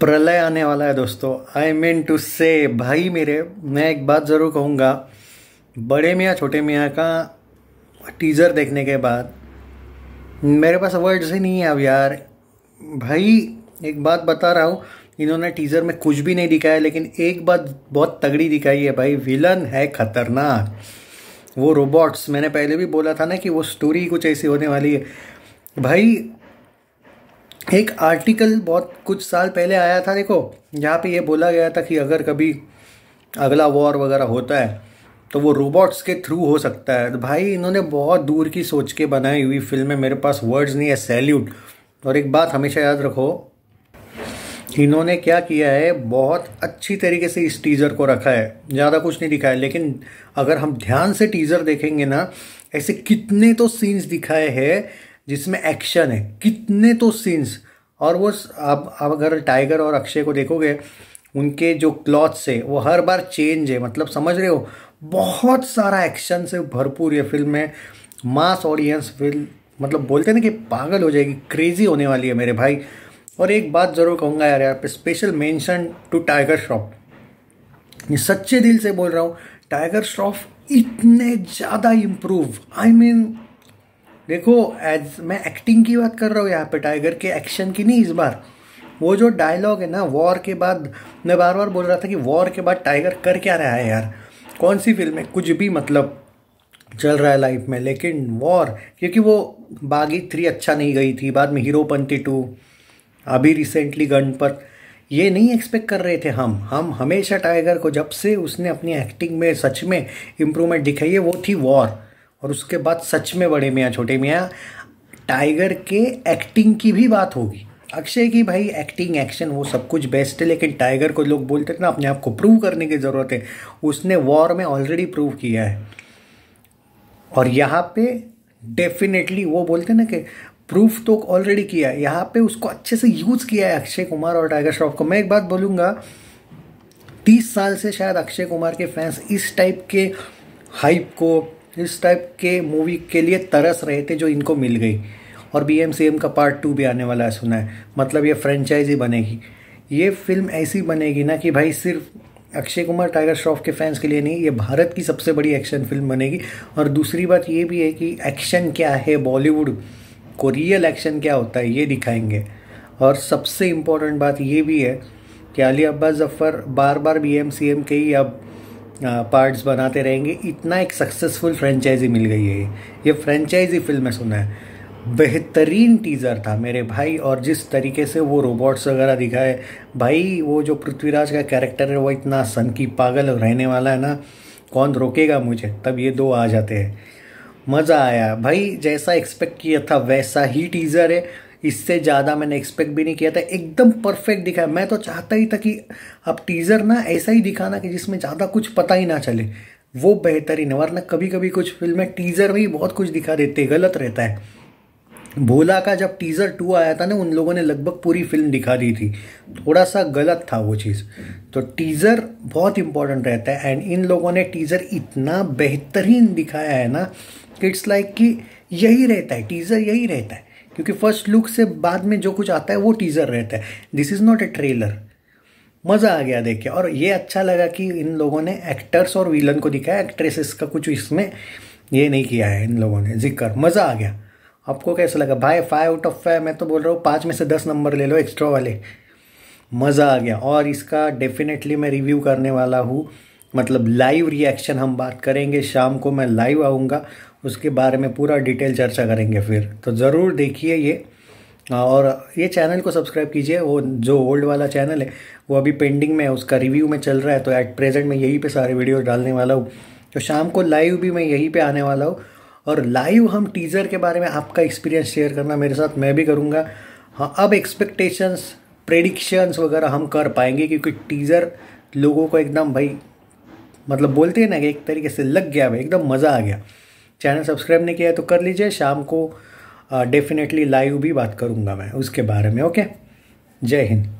प्रलय आने वाला है दोस्तों आई मीन टू से भाई मेरे मैं एक बात ज़रूर कहूँगा बड़े मियाँ छोटे मियाँ का टीज़र देखने के बाद मेरे पास वर्ड्स ही नहीं है अब यार भाई एक बात बता रहा हूँ इन्होंने टीज़र में कुछ भी नहीं दिखाया लेकिन एक बात बहुत तगड़ी दिखाई है भाई विलन है ख़तरनाक वो रोबोट्स मैंने पहले भी बोला था ना कि वो स्टोरी कुछ ऐसी होने वाली है भाई एक आर्टिकल बहुत कुछ साल पहले आया था देखो जहाँ पे ये बोला गया था कि अगर कभी अगला वॉर वगैरह होता है तो वो रोबोट्स के थ्रू हो सकता है तो भाई इन्होंने बहुत दूर की सोच के बनाई हुई फिल्म है मेरे पास वर्ड्स नहीं है सैल्यूट और एक बात हमेशा याद रखो इन्होंने क्या किया है बहुत अच्छी तरीके से इस टीज़र को रखा है ज़्यादा कुछ नहीं दिखाया लेकिन अगर हम ध्यान से टीज़र देखेंगे ना ऐसे कितने तो सीन्स दिखाए हैं जिसमें एक्शन है कितने तो सीन्स और वो अब अब अगर टाइगर और अक्षय को देखोगे उनके जो क्लॉथ्स है वो हर बार चेंज है मतलब समझ रहे हो बहुत सारा एक्शन से भरपूर ये फिल्म है मास ऑडियंस फिल्म मतलब बोलते ना कि पागल हो जाएगी क्रेजी होने वाली है मेरे भाई और एक बात ज़रूर कहूँगा यार यार पे special mention to Tiger Shroff मैं सच्चे दिल से बोल रहा हूँ टाइगर श्रॉफ इतने ज़्यादा इम्प्रूव आई मीन देखो एज मैं एक्टिंग की बात कर रहा हूँ यहाँ पे टाइगर के एक्शन की नहीं इस बार वो जो डायलॉग है ना वॉर के बाद मैं बार बार बोल रहा था कि वॉर के बाद टाइगर कर क्या रहा है यार कौन सी फिल्म है कुछ भी मतलब चल रहा है लाइफ में लेकिन वॉर क्योंकि वो बागी थ्री अच्छा नहीं गई थी बाद में हीरोपंथी टू अभी रिसेंटली गणपत पर ये नहीं एक्सपेक्ट कर रहे थे हम हम हमेशा टाइगर को जब से उसने अपनी एक्टिंग में सच में इम्प्रूवमेंट दिखाई है वो थी वॉर और उसके बाद सच में बड़े मियाँ छोटे मियाँ टाइगर के एक्टिंग की भी बात होगी अक्षय की भाई एक्टिंग एक्शन वो सब कुछ बेस्ट है लेकिन टाइगर को लोग बोलते थे ना अपने आप को प्रूव करने की ज़रूरत है उसने वॉर में ऑलरेडी प्रूव किया है और यहाँ पे डेफिनेटली वो बोलते ना कि प्रूफ तो ऑलरेडी किया है यहाँ पे उसको अच्छे से यूज़ किया है अक्षय कुमार और टाइगर श्रॉफ को मैं एक बात बोलूँगा तीस साल से शायद अक्षय कुमार के फैंस इस टाइप के हाइप को इस टाइप के मूवी के लिए तरस रहे थे जो इनको मिल गई और बी एम सी एम का पार्ट टू भी आने वाला है सुना है मतलब ये फ्रेंचाइजी बनेगी ये फिल्म ऐसी बनेगी ना कि भाई सिर्फ अक्षय कुमार टाइगर श्रॉफ के फैंस के लिए नहीं ये भारत की सबसे बड़ी एक्शन फिल्म बनेगी और दूसरी बात ये भी है कि एक्शन क्या है बॉलीवुड को रियल एक्शन क्या होता है ये दिखाएंगे और सबसे इम्पोर्टेंट बात ये भी है कि अली अब्बास जफ़र बार बार बी एम सी एम के ही अब पार्ट्स बनाते रहेंगे इतना एक सक्सेसफुल फ्रेंचाइजी मिल गई है ये फ्रेंचाइजी फिल्म में सुना है बेहतरीन टीज़र था मेरे भाई और जिस तरीके से वो रोबोट्स वगैरह दिखाए भाई वो जो पृथ्वीराज का कैरेक्टर है वो इतना सन की पागल रहने वाला है ना कौन रोकेगा मुझे तब ये दो आ जाते हैं मज़ा आया भाई जैसा एक्सपेक्ट किया था वैसा ही टीज़र है इससे ज़्यादा मैंने एक्सपेक्ट भी नहीं किया था एकदम परफेक्ट दिखाया मैं तो चाहता ही था कि अब टीज़र ना ऐसा ही दिखाना कि जिसमें ज़्यादा कुछ पता ही ना चले वो बेहतरीन है वरना कभी कभी कुछ फिल्में टीज़र में ही बहुत कुछ दिखा देते गलत रहता है भोला का जब टीज़र टू आया था ना उन लोगों ने लगभग पूरी फिल्म दिखा दी थी थोड़ा सा गलत था वो चीज़ तो टीज़र बहुत इम्पॉर्टेंट रहता है एंड इन लोगों ने टीज़र इतना बेहतरीन दिखाया है ना कि इट्स लाइक कि यही रहता है टीज़र यही रहता है क्योंकि फर्स्ट लुक से बाद में जो कुछ आता है वो टीज़र रहता है this is not a trailer मज़ा आ गया देख के और ये अच्छा लगा कि इन लोगों ने एक्टर्स और विलन को दिखाया एक्ट्रेसेस का कुछ इसमें ये नहीं किया है इन लोगों ने जिक्र मज़ा आ गया आपको कैसा लगा भाई फाइव आउट ऑफ फाइव मैं तो बोल रहा हूँ पाँच में से दस नंबर ले लो एक्स्ट्रा वाले मज़ा आ गया और इसका डेफिनेटली मैं रिव्यू करने वाला हूँ मतलब लाइव रिएक्शन हम बात करेंगे शाम को मैं लाइव आऊँगा उसके बारे में पूरा डिटेल चर्चा करेंगे फिर तो ज़रूर देखिए ये और ये चैनल को सब्सक्राइब कीजिए वो जो ओल्ड वाला चैनल है वो अभी पेंडिंग में है उसका रिव्यू में चल रहा है तो एट प्रेजेंट मैं यहीं पे सारे वीडियो डालने वाला हूँ तो शाम को लाइव भी मैं यहीं पे आने वाला हूँ और लाइव हम टीज़र के बारे में आपका एक्सपीरियंस शेयर करना मेरे साथ मैं भी करूँगा हाँ अब एक्सपेक्टेशंस प्रेडिक्शंस वगैरह हम कर पाएंगे क्योंकि टीज़र लोगों को एकदम भाई मतलब बोलते हैं ना कि एक तरीके से लग गया भाई एकदम मज़ा आ गया चैनल सब्सक्राइब नहीं किया तो कर लीजिए शाम को डेफिनेटली लाइव भी बात करूँगा मैं उसके बारे में ओके जय हिंद